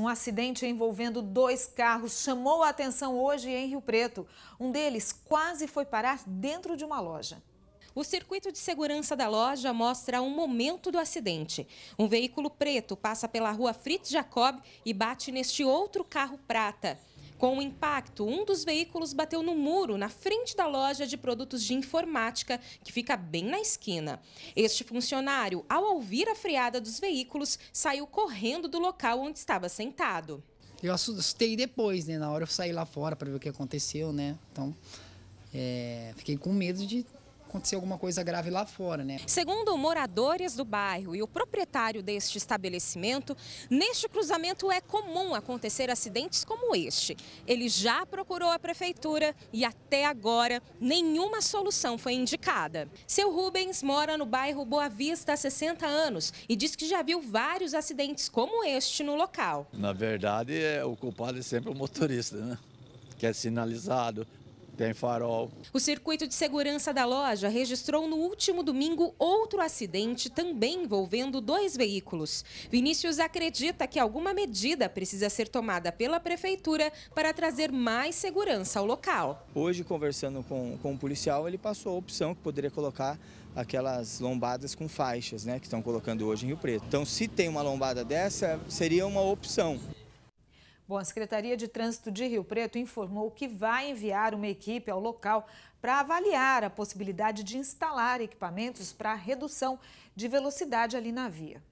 Um acidente envolvendo dois carros chamou a atenção hoje em Rio Preto. Um deles quase foi parar dentro de uma loja. O circuito de segurança da loja mostra um momento do acidente. Um veículo preto passa pela rua Fritz Jacob e bate neste outro carro prata. Com o impacto, um dos veículos bateu no muro na frente da loja de produtos de informática, que fica bem na esquina. Este funcionário, ao ouvir a freada dos veículos, saiu correndo do local onde estava sentado. Eu assustei depois, né? Na hora eu saí lá fora para ver o que aconteceu, né? Então, é... fiquei com medo de acontecer alguma coisa grave lá fora, né? Segundo moradores do bairro e o proprietário deste estabelecimento, neste cruzamento é comum acontecer acidentes como este. Ele já procurou a prefeitura e até agora nenhuma solução foi indicada. Seu Rubens mora no bairro Boa Vista há 60 anos e diz que já viu vários acidentes como este no local. Na verdade, é, o culpado é sempre o motorista, né? Que é sinalizado, tem farol. O circuito de segurança da loja registrou no último domingo outro acidente, também envolvendo dois veículos. Vinícius acredita que alguma medida precisa ser tomada pela prefeitura para trazer mais segurança ao local. Hoje, conversando com, com o policial, ele passou a opção que poderia colocar aquelas lombadas com faixas, né, que estão colocando hoje em Rio Preto. Então, se tem uma lombada dessa, seria uma opção. Bom, a Secretaria de Trânsito de Rio Preto informou que vai enviar uma equipe ao local para avaliar a possibilidade de instalar equipamentos para redução de velocidade ali na via.